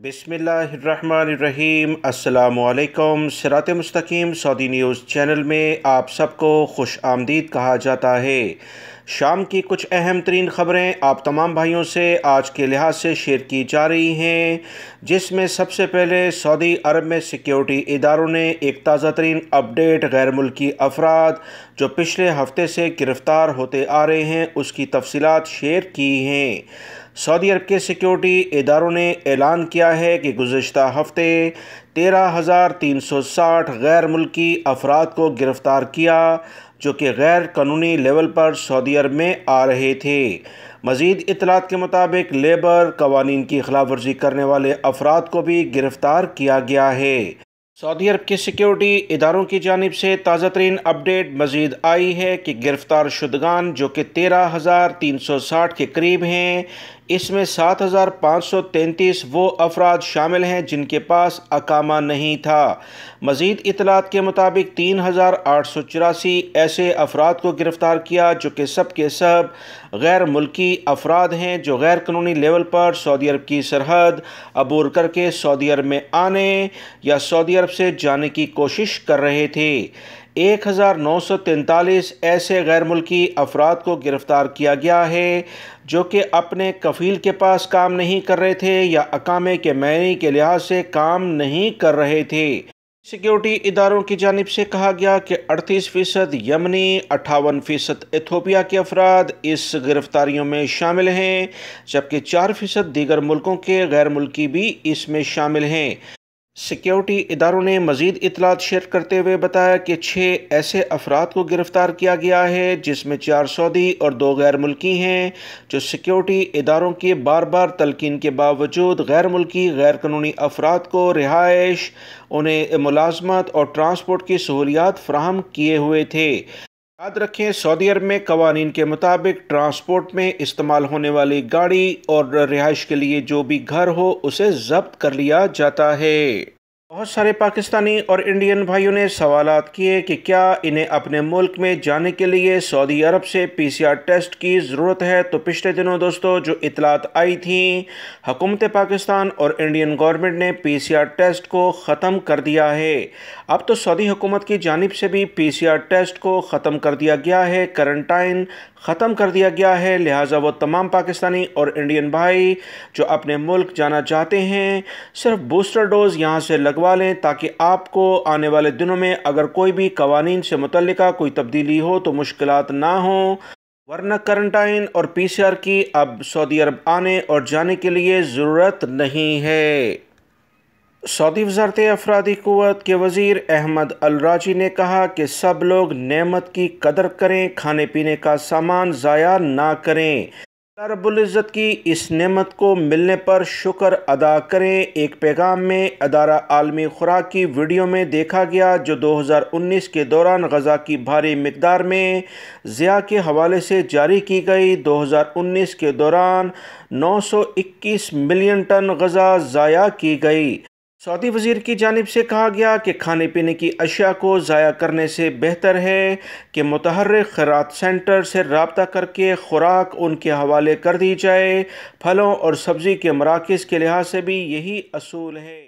बिसमीम् अल्लाम सिरात मुस्तकीम सऊदी न्यूज़ चैनल में आप सबको खुश आमदीद कहा जाता है शाम की कुछ अहम तरीन ख़बरें आप तमाम भाइयों से आज के लिहाज से शेयर की जा रही हैं जिसमें सबसे पहले सऊदी अरब में सिक्योरिटी इदारों ने एक ताज़ा तरीन अपडेट गैर मुल्की अफराद जो पिछले हफ्ते से गिरफ़्तार होते आ रहे हैं उसकी तफसीत शेयर की हैं सऊदी अरब के सिक्योरिटी इदारों ने ऐलान किया है कि गुज्त हफ्ते तेरह हज़ार तीन सौ साठ गैर मुल्की अफराद को गिरफ़्तार किया जो कि गैर कानूनी लेवल पर सऊदी अरब में आ रहे थे मज़ीद इतलात के मुताबिक लेबर कवानीन की खिलाफ वर्जी करने वाले अफराद को भी गिरफ़्तार किया गया है सऊदी अरब के सिक्योरिटी इदारों की जानब से ताज़ा तरीन अपडेट मजीद आई है कि गिरफ़्तार शुदगान जो कि तेरह हज़ार तीन सौ साठ के करीब हैं इसमें सात हज़ार पाँच सौ तैंतीस वो अफराद शामिल हैं जिनके पास अकामा नहीं था मज़ीद इतलात के मुताबिक तीन हज़ार आठ सौ चौरासी ऐसे अफराद को गिरफ़्तार किया जो कि सब के सब गैर मुल्की अफराद हैं जो गैर कानूनी लेवल पर सऊदी अरब की सरहद अबूर करके सऊदी अरब में आने या सऊदी अरब से जाने की कोशिश कर रहे थे 1943 ऐसे गैर मुल्की अफराद को गिरफ़्तार किया गया है जो कि अपने कफ़ील के पास काम नहीं कर रहे थे या अकामे के मैनी के लिहाज से काम नहीं कर रहे थे सिक्योरिटी इदारों की जानब से कहा गया कि अड़तीस फ़ीसद यमनी अट्ठावन फ़ीसद एथोपिया के अफराद इस गिरफ्तारियों में शामिल हैं जबकि चार फ़ीसद दीगर मुल्कों के गैर मुल्की भी इसमें शामिल हैं सिक्योरिटी इदारों ने मजीद इतलात शेयर करते हुए बताया कि छः ऐसे अफराद को गिरफ्तार किया गया है जिसमें चार सऊदी और दो गैर मुल्की हैं जो सिक्योरिटी इदारों के बार बार तलकिन के बावजूद गैर मुल्की गैर कानूनी अफराद को रिहाइश उन्हें मुलाजमत और ट्रांसपोर्ट की सहूलियात फ्राहम किए हुए थे याद रखें सऊदी अरब में कवानीन के मुताबिक ट्रांसपोर्ट में इस्तेमाल होने वाली गाड़ी और रिहाइश के लिए जो भी घर हो उसे जब्त कर लिया जाता है बहुत सारे पाकिस्तानी और इंडियन भाइयों ने सवाल किए कि क्या इन्हें अपने मुल्क में जाने के लिए सऊदी अरब से पीसीआर टेस्ट की ज़रूरत है तो पिछले दिनों दोस्तों जो इतलात आई थी हकूमत पाकिस्तान और इंडियन गवर्नमेंट ने पीसीआर टेस्ट को ख़त्म कर दिया है अब तो सऊदी हुकूमत की जानब से भी पी टेस्ट को ख़त्म कर दिया गया है करंटाइन ख़त्म कर दिया गया है लिहाजा वो तमाम पाकिस्तानी और इंडियन भाई जो अपने मुल्क जाना चाहते हैं सिर्फ बूस्टर डोज यहाँ से लगवा लगवा लें ताकि आपको आने वाले दिनों में अगर कोई भी कवानी से मुतल कोई तब्दीली हो तो मुश्किल ना हों वरना करंटाइन और पीसीआर की अब सऊदी अरब आने और जाने के लिए ज़रूरत नहीं है सऊदी वजारत अफराधी क़वत के वज़ीर अहमद अलराजी ने कहा कि सब लोग नमत की कदर करें खाने पीने का सामान ज़ाया ना करें रबुल्ज़त की इस नमत को मिलने पर शुक्र अदा करें एक पैगाम में अदारा आलमी खुराक की वीडियो में देखा गया जो 2019 के दौरान गजा की भारी मकदार में ज़िया के हवाले से जारी की गई 2019 के दौरान 921 मिलियन टन गजा ज़ाया की गई सऊदी वज़ीर की जानब से कहा गया कि खाने पीने की अशिया को ज़ाया करने से बेहतर है कि मतहर खरात सेंटर से रबता करके ख़ुराक उनके हवाले कर दी जाए फलों और सब्ज़ी के मराकज़ के लिहाज से भी यही असूल है